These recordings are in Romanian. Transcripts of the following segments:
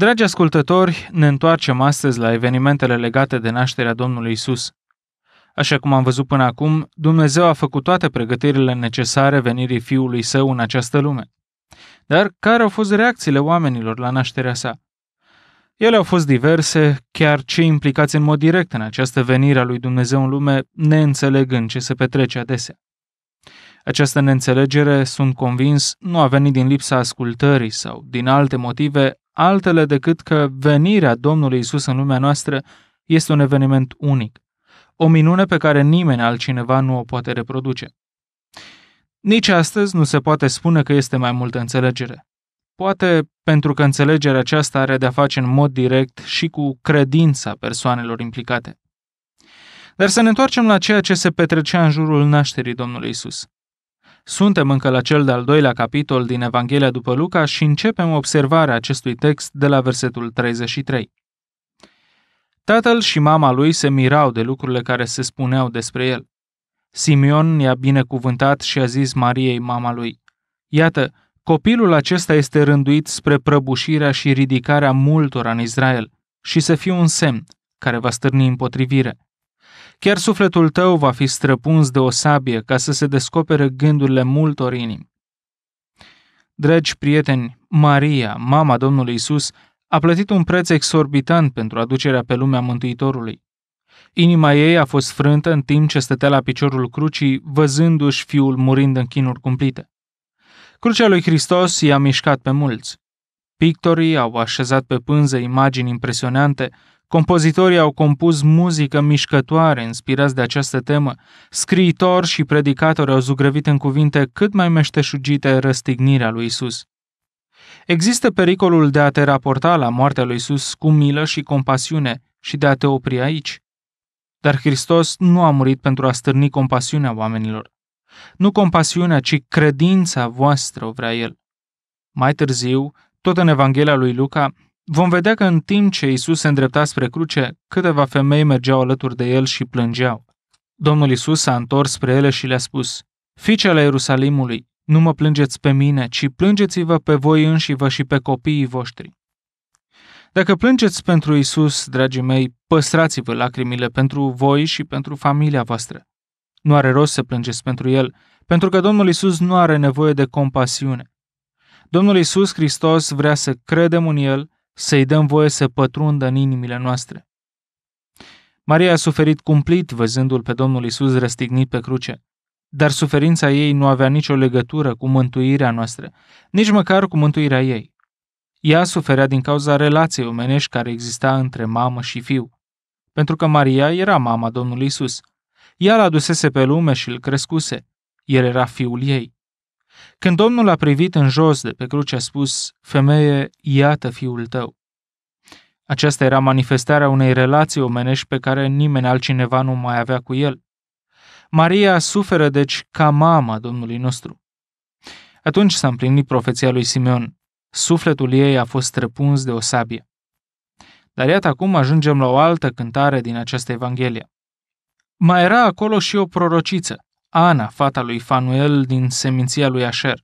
Dragi ascultători, ne întoarcem astăzi la evenimentele legate de nașterea Domnului Isus. Așa cum am văzut până acum, Dumnezeu a făcut toate pregătirile necesare venirii Fiului Său în această lume. Dar care au fost reacțiile oamenilor la nașterea sa? Ele au fost diverse, chiar cei implicați în mod direct în această venire a lui Dumnezeu în lume, neînțelegând ce se petrece adesea. Această neînțelegere, sunt convins, nu a venit din lipsa ascultării sau din alte motive altele decât că venirea Domnului Isus în lumea noastră este un eveniment unic, o minune pe care nimeni altcineva nu o poate reproduce. Nici astăzi nu se poate spune că este mai multă înțelegere. Poate pentru că înțelegerea aceasta are de-a face în mod direct și cu credința persoanelor implicate. Dar să ne întoarcem la ceea ce se petrecea în jurul nașterii Domnului Isus. Suntem încă la cel de-al doilea capitol din Evanghelia după Luca și începem observarea acestui text de la versetul 33. Tatăl și mama lui se mirau de lucrurile care se spuneau despre el. Simeon i-a binecuvântat și a zis Mariei, mama lui, Iată, copilul acesta este rânduit spre prăbușirea și ridicarea multor în Israel și să fie un semn care va stârni împotrivire. Chiar sufletul tău va fi străpuns de o sabie ca să se descopere gândurile multor inimi. Dragi prieteni, Maria, mama Domnului Isus, a plătit un preț exorbitant pentru aducerea pe lumea Mântuitorului. Inima ei a fost frântă în timp ce stătea la piciorul crucii, văzându-și fiul murind în chinuri cumplite. Crucea lui Hristos i-a mișcat pe mulți. Pictorii au așezat pe pânză imagini impresionante Compozitorii au compus muzică mișcătoare inspirați de această temă. Scriitori și predicatori au zugrăvit în cuvinte cât mai meșteșugite răstignirea lui Isus. Există pericolul de a te raporta la moartea lui Isus cu milă și compasiune și de a te opri aici. Dar Hristos nu a murit pentru a stârni compasiunea oamenilor. Nu compasiunea, ci credința voastră o vrea El. Mai târziu, tot în Evanghelia lui Luca, Vom vedea că în timp ce Isus se îndrepta spre cruce, câteva femei mergeau alături de el și plângeau. Domnul Isus s-a întors spre ele și le-a spus, Fiice ale Ierusalimului, nu mă plângeți pe mine, ci plângeți-vă pe voi vă și pe copiii voștri. Dacă plângeți pentru Isus, dragii mei, păstrați-vă lacrimile pentru voi și pentru familia voastră. Nu are rost să plângeți pentru El, pentru că Domnul Isus nu are nevoie de compasiune. Domnul Isus Hristos vrea să credem în El, să-i dăm voie să pătrundă în inimile noastre. Maria a suferit cumplit văzându-l pe Domnul Isus răstignit pe cruce, dar suferința ei nu avea nicio legătură cu mântuirea noastră, nici măcar cu mântuirea ei. Ea suferea din cauza relației omenești care exista între mamă și fiu, pentru că Maria era mama Domnului Isus. Ea l-adusese pe lume și îl crescuse. El era fiul ei. Când Domnul a privit în jos de pe cruce, a spus, Femeie, iată fiul tău. Aceasta era manifestarea unei relații omenești pe care nimeni altcineva nu mai avea cu el. Maria suferă deci ca mama Domnului nostru. Atunci s-a împlinit profeția lui Simeon. Sufletul ei a fost trepuns de o sabie. Dar iată acum ajungem la o altă cântare din această Evanghelie. Mai era acolo și o prorociță, Ana, fata lui Fanuel din seminția lui Asher.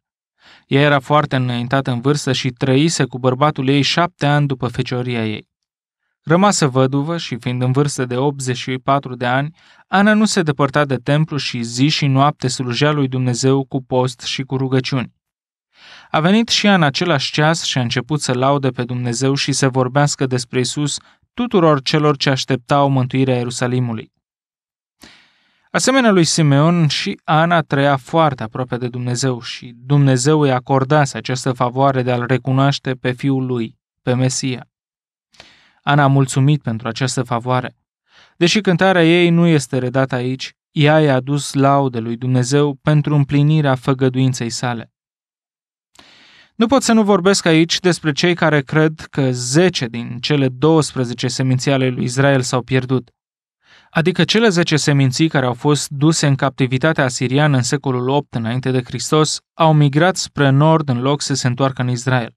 Ea era foarte înaintată în vârstă și trăise cu bărbatul ei șapte ani după fecioria ei. Rămasă văduvă și fiind în vârstă de 84 de ani, Ana nu se depărta de templu și zi și noapte slujea lui Dumnezeu cu post și cu rugăciuni. A venit și ea în același ceas și a început să laude pe Dumnezeu și să vorbească despre Isus tuturor celor ce așteptau mântuirea Ierusalimului. Asemenea lui Simeon și Ana trăia foarte aproape de Dumnezeu și Dumnezeu îi acordase această favoare de a-L recunoaște pe Fiul lui, pe Mesia. Ana a mulțumit pentru această favoare. Deși cântarea ei nu este redată aici, ea i-a adus laude lui Dumnezeu pentru împlinirea făgăduinței sale. Nu pot să nu vorbesc aici despre cei care cred că 10 din cele 12 seminții ale lui Israel s-au pierdut adică cele 10 seminții care au fost duse în captivitatea asiriană în secolul 8 înainte de Hristos, au migrat spre nord în loc să se întoarcă în Israel.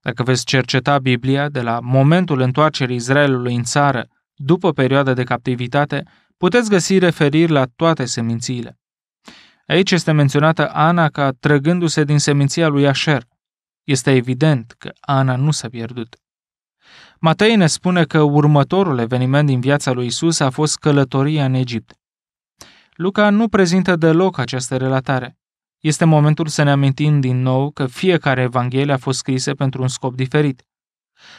Dacă veți cerceta Biblia, de la momentul întoarcerii Israelului în țară, după perioada de captivitate, puteți găsi referiri la toate semințiile. Aici este menționată Ana ca trăgându-se din seminția lui Asher. Este evident că Ana nu s-a pierdut. Matei ne spune că următorul eveniment din viața lui Isus a fost călătoria în Egipt. Luca nu prezintă deloc această relatare. Este momentul să ne amintim din nou că fiecare evanghelie a fost scrisă pentru un scop diferit.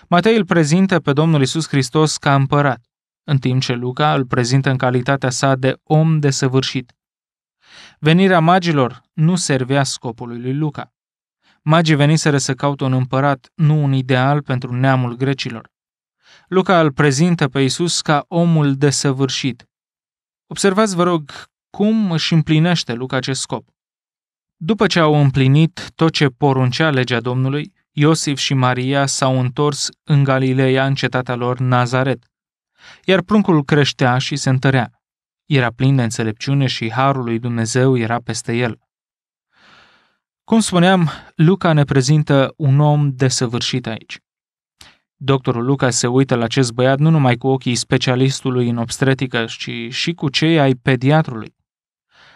Matei îl prezintă pe Domnul Isus Hristos ca împărat, în timp ce Luca îl prezintă în calitatea sa de om desăvârșit. Venirea magilor nu servea scopului lui Luca. Magii veniseră să caute un împărat, nu un ideal pentru neamul grecilor. Luca îl prezintă pe Isus ca omul desăvârșit. Observați, vă rog, cum își împlinește Luca acest scop. După ce au împlinit tot ce poruncea legea Domnului, Iosif și Maria s-au întors în Galileea, în cetatea lor Nazaret. Iar pruncul creștea și se întărea. Era plin de înțelepciune și harul lui Dumnezeu era peste el. Cum spuneam, Luca ne prezintă un om desăvârșit aici. Doctorul Luca se uită la acest băiat nu numai cu ochii specialistului în obstetrică, ci și cu cei ai pediatrului.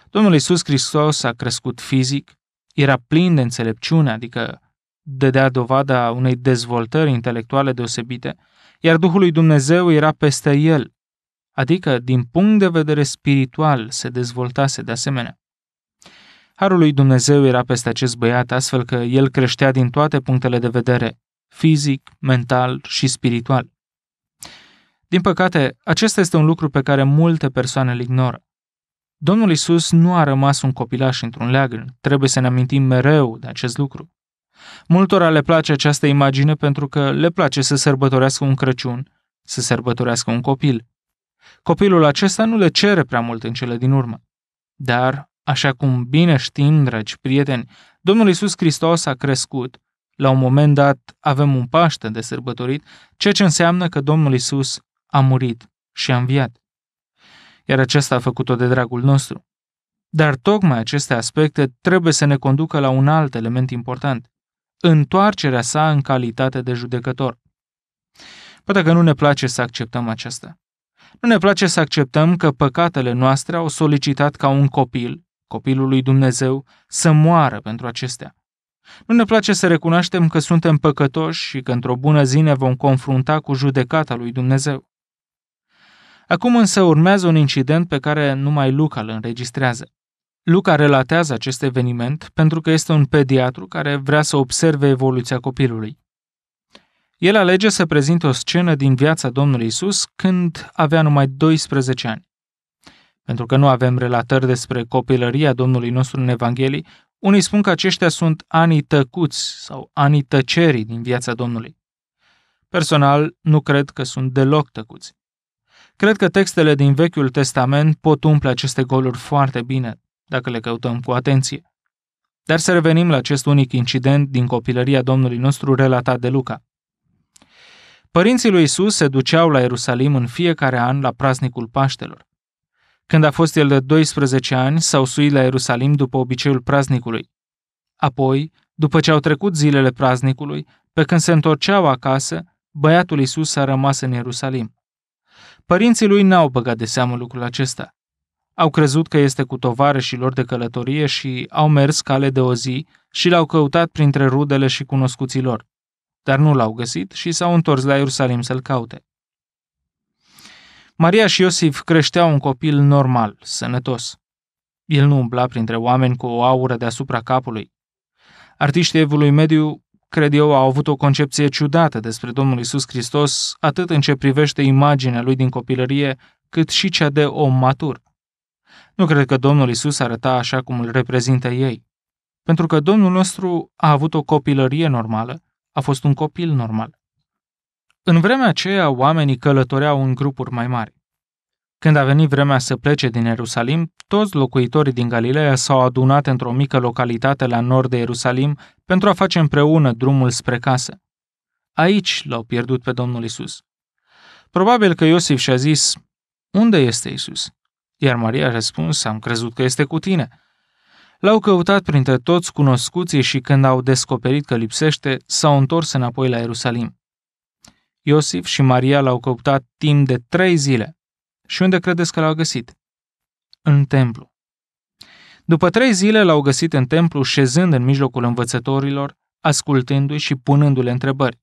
Domnul Isus Hristos a crescut fizic, era plin de înțelepciune, adică dădea dovada unei dezvoltări intelectuale deosebite, iar Duhul lui Dumnezeu era peste el, adică din punct de vedere spiritual se dezvoltase de asemenea. Harul lui Dumnezeu era peste acest băiat, astfel că el creștea din toate punctele de vedere, fizic, mental și spiritual. Din păcate, acesta este un lucru pe care multe persoane îl ignoră. Domnul Isus nu a rămas un copilaș într-un leagăn, trebuie să ne amintim mereu de acest lucru. Multora le place această imagine pentru că le place să sărbătorească un Crăciun, să sărbătorească un copil. Copilul acesta nu le cere prea mult în cele din urmă, dar Așa cum bine știm, dragi prieteni, Domnul Isus Hristos a crescut. La un moment dat avem un Paște de sărbătorit, ceea ce înseamnă că Domnul Isus a murit și a înviat. Iar acesta a făcut-o de dragul nostru. Dar tocmai aceste aspecte trebuie să ne conducă la un alt element important, întoarcerea sa în calitate de judecător. Poate că nu ne place să acceptăm aceasta. Nu ne place să acceptăm că păcatele noastre au solicitat ca un copil copilul lui Dumnezeu, să moară pentru acestea. Nu ne place să recunoaștem că suntem păcătoși și că într-o bună zi ne vom confrunta cu judecata lui Dumnezeu. Acum însă urmează un incident pe care numai Luca îl înregistrează. Luca relatează acest eveniment pentru că este un pediatru care vrea să observe evoluția copilului. El alege să prezinte o scenă din viața Domnului Isus când avea numai 12 ani pentru că nu avem relatări despre copilăria Domnului nostru în Evanghelii, unii spun că aceștia sunt anii tăcuți sau anii tăcerii din viața Domnului. Personal, nu cred că sunt deloc tăcuți. Cred că textele din Vechiul Testament pot umple aceste goluri foarte bine, dacă le căutăm cu atenție. Dar să revenim la acest unic incident din copilăria Domnului nostru relatat de Luca. Părinții lui Isus se duceau la Ierusalim în fiecare an la praznicul Paștelor. Când a fost el de 12 ani, s-au suit la Ierusalim după obiceiul praznicului. Apoi, după ce au trecut zilele praznicului, pe când se întorceau acasă, băiatul Isus a rămas în Ierusalim. Părinții lui n-au băgat de seamă lucrul acesta. Au crezut că este cu și lor de călătorie și au mers cale de o zi și l-au căutat printre rudele și cunoscuții lor. Dar nu l-au găsit și s-au întors la Ierusalim să-l caute. Maria și Iosif creșteau un copil normal, sănătos. El nu umbla printre oameni cu o aură deasupra capului. Artiștii evului mediu, cred eu, au avut o concepție ciudată despre Domnul Isus Hristos, atât în ce privește imaginea lui din copilărie, cât și cea de om matur. Nu cred că Domnul Isus arăta așa cum îl reprezintă ei. Pentru că Domnul nostru a avut o copilărie normală, a fost un copil normal. În vremea aceea, oamenii călătoreau în grupuri mai mari. Când a venit vremea să plece din Ierusalim, toți locuitorii din Galileea s-au adunat într-o mică localitate la nord de Ierusalim pentru a face împreună drumul spre casă. Aici l-au pierdut pe Domnul Isus. Probabil că Iosif și-a zis, unde este Isus? Iar Maria a răspuns, am crezut că este cu tine. L-au căutat printre toți cunoscuții și când au descoperit că lipsește, s-au întors înapoi la Ierusalim. Iosif și Maria l-au căutat timp de trei zile. Și unde credeți că l-au găsit? În templu. După trei zile l-au găsit în templu, șezând în mijlocul învățătorilor, ascultându-i și punându-le întrebări.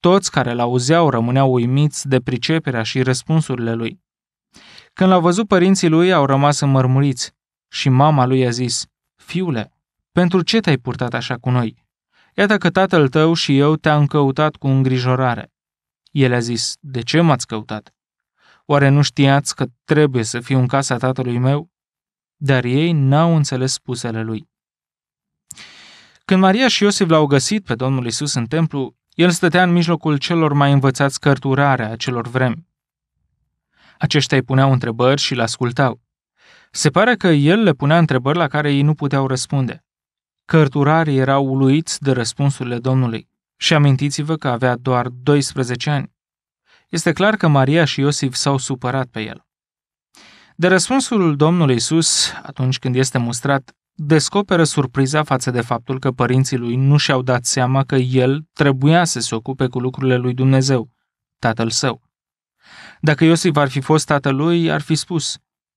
Toți care l-auzeau rămâneau uimiți de priceperea și răspunsurile lui. Când l-au văzut părinții lui, au rămas înmărmuriți și mama lui a zis, Fiule, pentru ce te-ai purtat așa cu noi? Iată că tatăl tău și eu te-am căutat cu îngrijorare. El a zis, de ce m-ați căutat? Oare nu știați că trebuie să fiu în casa tatălui meu? Dar ei n-au înțeles spusele lui. Când Maria și Iosif l-au găsit pe Domnul Isus în templu, el stătea în mijlocul celor mai învățați cărturare a celor vremi. Aceștia îi puneau întrebări și îl ascultau. Se pare că el le punea întrebări la care ei nu puteau răspunde. Cărturarii erau uluiți de răspunsurile Domnului. Și amintiți-vă că avea doar 12 ani. Este clar că Maria și Iosif s-au supărat pe el. De răspunsul Domnului Isus, atunci când este mustrat, descoperă surpriza față de faptul că părinții lui nu și-au dat seama că el trebuia să se ocupe cu lucrurile lui Dumnezeu, tatăl său. Dacă Iosif ar fi fost tatăl lui, ar fi spus,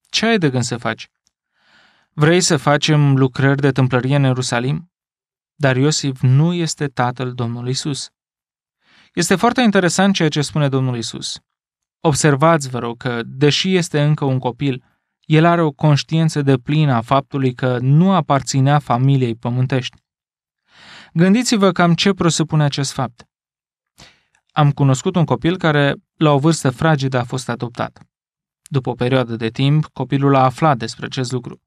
ce ai de gând să faci? Vrei să facem lucrări de tâmplărie în Ierusalim? dar Iosif nu este tatăl Domnului Isus. Este foarte interesant ceea ce spune Domnul Isus. Observați, vă rog, că, deși este încă un copil, el are o conștiință de plină a faptului că nu aparținea familiei pământești. Gândiți-vă cam ce presupune acest fapt. Am cunoscut un copil care, la o vârstă fragedă, a fost adoptat. După o perioadă de timp, copilul a aflat despre acest lucru.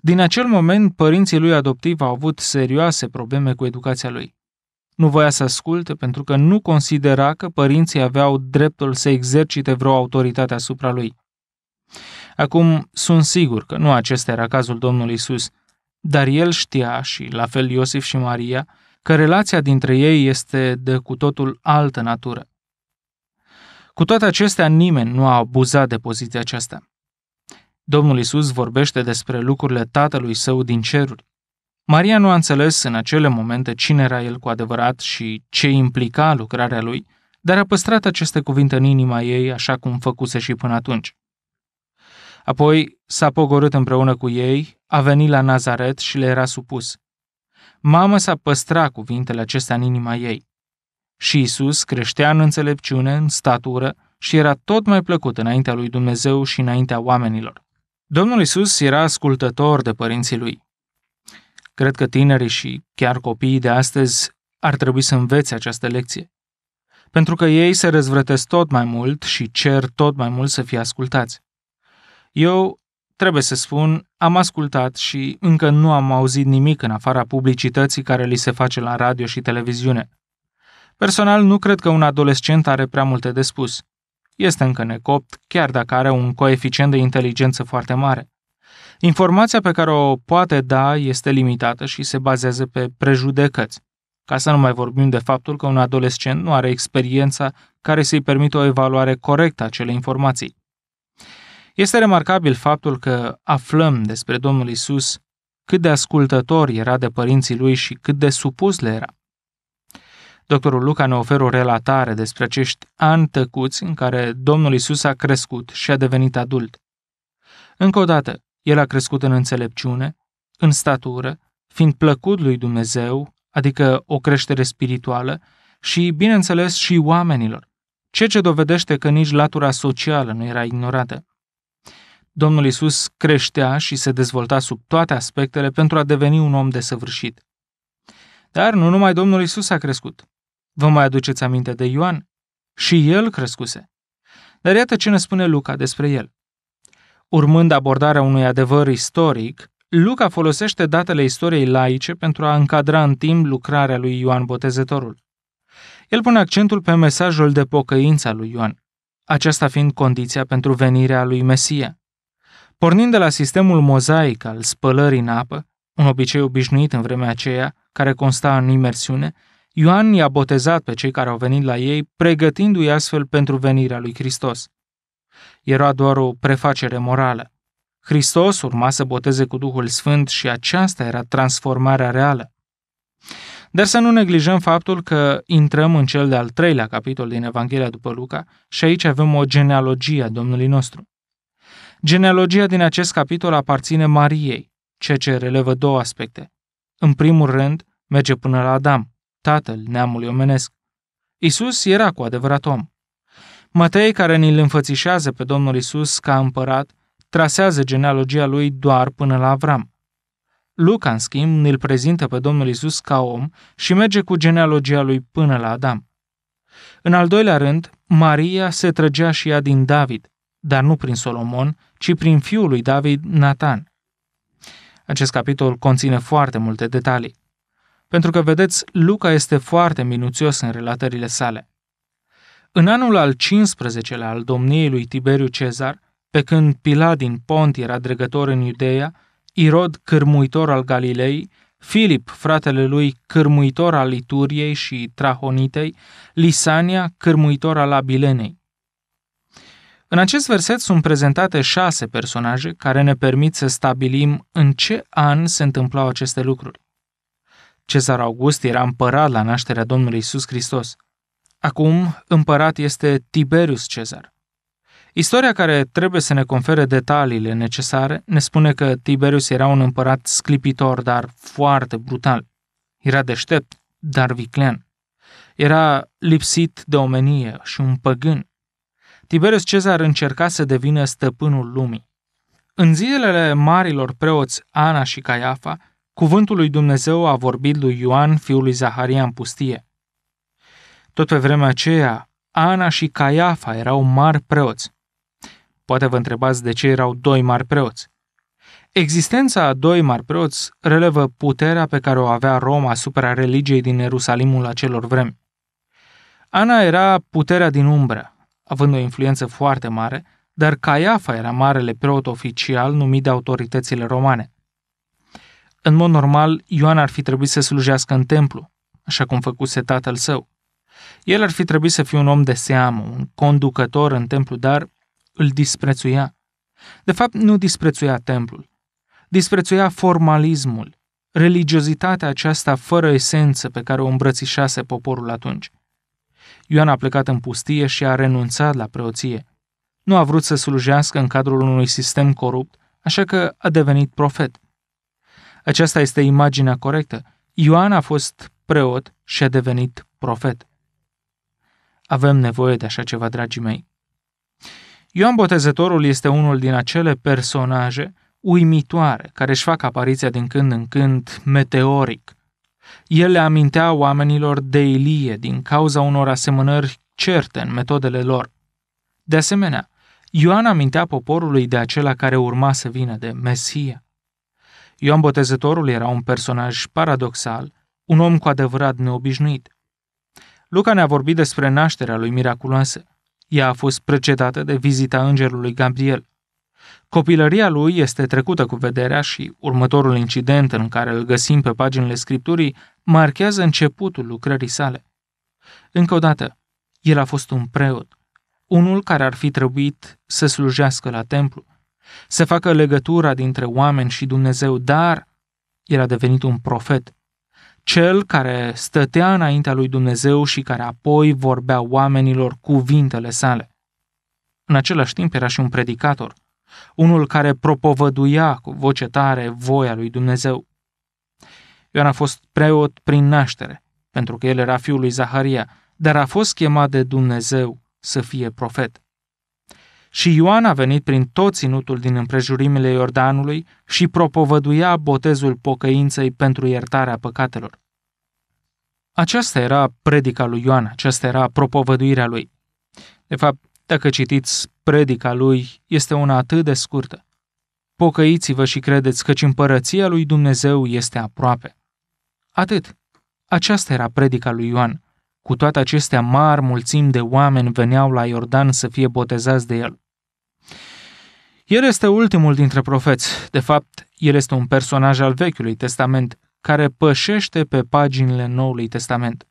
Din acel moment, părinții lui adoptivi au avut serioase probleme cu educația lui. Nu voia să asculte pentru că nu considera că părinții aveau dreptul să exercite vreo autoritate asupra lui. Acum, sunt sigur că nu acesta era cazul Domnului Isus, dar el știa, și la fel Iosif și Maria, că relația dintre ei este de cu totul altă natură. Cu toate acestea, nimeni nu a abuzat de poziția aceasta. Domnul Isus vorbește despre lucrurile Tatălui Său din ceruri. Maria nu a înțeles în acele momente cine era el cu adevărat și ce implica lucrarea lui, dar a păstrat aceste cuvinte în inima ei așa cum făcuse și până atunci. Apoi s-a pogorât împreună cu ei, a venit la Nazaret și le era supus. Mama s-a păstra cuvintele acestea în inima ei. Și Isus creștea în înțelepciune, în statură și era tot mai plăcut înaintea lui Dumnezeu și înaintea oamenilor. Domnul Isus era ascultător de părinții lui. Cred că tinerii și chiar copiii de astăzi ar trebui să învețe această lecție. Pentru că ei se răzvrătesc tot mai mult și cer tot mai mult să fie ascultați. Eu, trebuie să spun, am ascultat și încă nu am auzit nimic în afara publicității care li se face la radio și televiziune. Personal, nu cred că un adolescent are prea multe de spus. Este încă necopt, chiar dacă are un coeficient de inteligență foarte mare. Informația pe care o poate da este limitată și se bazează pe prejudecăți. Ca să nu mai vorbim de faptul că un adolescent nu are experiența care să-i permită o evaluare corectă a acelei informații. Este remarcabil faptul că aflăm despre Domnul Isus cât de ascultător era de părinții lui și cât de supus le era. Doctorul Luca ne oferă o relatare despre acești ani tăcuți în care Domnul Isus a crescut și a devenit adult. Încă o dată, el a crescut în înțelepciune, în statură, fiind plăcut lui Dumnezeu, adică o creștere spirituală, și, bineînțeles, și oamenilor, ceea ce dovedește că nici latura socială nu era ignorată. Domnul Isus creștea și se dezvolta sub toate aspectele pentru a deveni un om desăvârșit. Dar nu numai Domnul Isus a crescut. Vă mai aduceți aminte de Ioan? Și el crescuse. Dar iată ce ne spune Luca despre el. Urmând abordarea unui adevăr istoric, Luca folosește datele istoriei laice pentru a încadra în timp lucrarea lui Ioan Botezătorul. El pune accentul pe mesajul de pocăință al lui Ioan, aceasta fiind condiția pentru venirea lui Mesia. Pornind de la sistemul mozaic al spălării în apă, un obicei obișnuit în vremea aceea, care consta în imersiune, Ioan i-a botezat pe cei care au venit la ei, pregătindu-i astfel pentru venirea lui Hristos. Era doar o prefacere morală. Hristos urma să boteze cu Duhul Sfânt și aceasta era transformarea reală. Dar să nu neglijăm faptul că intrăm în cel de-al treilea capitol din Evanghelia după Luca și aici avem o genealogie a Domnului nostru. Genealogia din acest capitol aparține Mariei, ceea ce relevă două aspecte. În primul rând, merge până la Adam, tatăl neamului omenesc. Isus era cu adevărat om. Matei, care ni-l înfățișează pe Domnul Isus ca împărat, trasează genealogia lui doar până la Avram. Luca, în schimb, ni l prezintă pe Domnul Isus ca om și merge cu genealogia lui până la Adam. În al doilea rând, Maria se trăgea și ea din David, dar nu prin Solomon, ci prin fiul lui David, Nathan. Acest capitol conține foarte multe detalii. Pentru că, vedeți, Luca este foarte minuțios în relatările sale. În anul al 15-lea al domniei lui Tiberiu Cezar, pe când Pilat din Pont era dregător în Iudeea, Irod cârmuitor al Galilei, Filip, fratele lui, cârmuitor al Ituriei și Trahonitei, Lisania, cârmuitor al Abilenei. În acest verset sunt prezentate șase personaje care ne permit să stabilim în ce an se întâmplau aceste lucruri. Cezar August era împărat la nașterea Domnului Isus Hristos. Acum, împărat este Tiberius Cezar. Istoria care trebuie să ne confere detaliile necesare ne spune că Tiberius era un împărat sclipitor, dar foarte brutal. Era deștept, dar viclean. Era lipsit de omenie și un păgân. Tiberius Cezar încerca să devină stăpânul lumii. În zilele marilor preoți Ana și Caiafa, Cuvântul lui Dumnezeu a vorbit lui Ioan, fiul lui Zaharia, în pustie. Tot pe vremea aceea, Ana și Caiafa erau mari preoți. Poate vă întrebați de ce erau doi mari preoți. Existența a doi mari preoți relevă puterea pe care o avea Roma asupra religiei din Ierusalimul acelor vremi. Ana era puterea din umbră, având o influență foarte mare, dar Caiafa era marele preot oficial numit de autoritățile romane – în mod normal, Ioan ar fi trebuit să slujească în templu, așa cum făcuse tatăl său. El ar fi trebuit să fie un om de seamă, un conducător în templu, dar îl disprețuia. De fapt, nu disprețuia templul. Disprețuia formalismul, religiozitatea aceasta fără esență pe care o îmbrățișase poporul atunci. Ioan a plecat în pustie și a renunțat la preoție. Nu a vrut să slujească în cadrul unui sistem corupt, așa că a devenit profet. Aceasta este imaginea corectă. Ioan a fost preot și a devenit profet. Avem nevoie de așa ceva, dragii mei. Ioan Botezătorul este unul din acele personaje uimitoare care își fac apariția din când în când meteoric. El le amintea oamenilor de Ilie din cauza unor asemănări certe în metodele lor. De asemenea, Ioan amintea poporului de acela care urma să vină de Mesia. Ioan Botezătorul era un personaj paradoxal, un om cu adevărat neobișnuit. Luca ne-a vorbit despre nașterea lui miraculoasă. Ea a fost precedată de vizita îngerului Gabriel. Copilăria lui este trecută cu vederea și următorul incident în care îl găsim pe paginile Scripturii marchează începutul lucrării sale. Încă o dată, el a fost un preot, unul care ar fi trebuit să slujească la templu, să facă legătura dintre oameni și Dumnezeu, dar era devenit un profet, cel care stătea înaintea lui Dumnezeu și care apoi vorbea oamenilor cuvintele sale. În același timp era și un predicator, unul care propovăduia cu voce tare voia lui Dumnezeu. Ioan a fost preot prin naștere, pentru că el era fiul lui Zaharia, dar a fost chemat de Dumnezeu să fie profet. Și Ioan a venit prin tot ținutul din împrejurimile Iordanului și propovăduia botezul pocăinței pentru iertarea păcatelor. Aceasta era predica lui Ioan, aceasta era propovăduirea lui. De fapt, dacă citiți predica lui, este una atât de scurtă. Pocăiți-vă și credeți căci împărăția lui Dumnezeu este aproape. Atât. Aceasta era predica lui Ioan. Cu toate acestea, mari mulțimi de oameni veneau la Iordan să fie botezați de el. El este ultimul dintre profeți. De fapt, el este un personaj al Vechiului Testament care pășește pe paginile Noului Testament.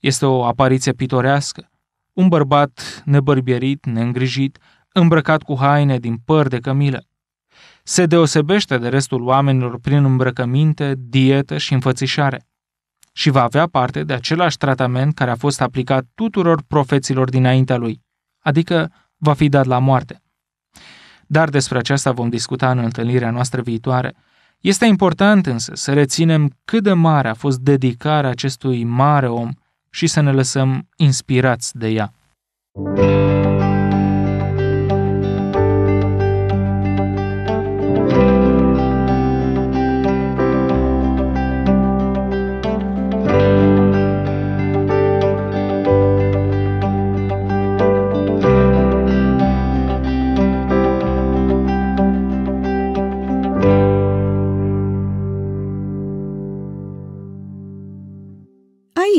Este o apariție pitorească. Un bărbat nebărbierit, neîngrijit, îmbrăcat cu haine din păr de cămilă. Se deosebește de restul oamenilor prin îmbrăcăminte, dietă și înfățișare și va avea parte de același tratament care a fost aplicat tuturor profeților dinaintea lui, adică va fi dat la moarte. Dar despre aceasta vom discuta în întâlnirea noastră viitoare. Este important însă să reținem cât de mare a fost dedicarea acestui mare om și să ne lăsăm inspirați de ea. thank you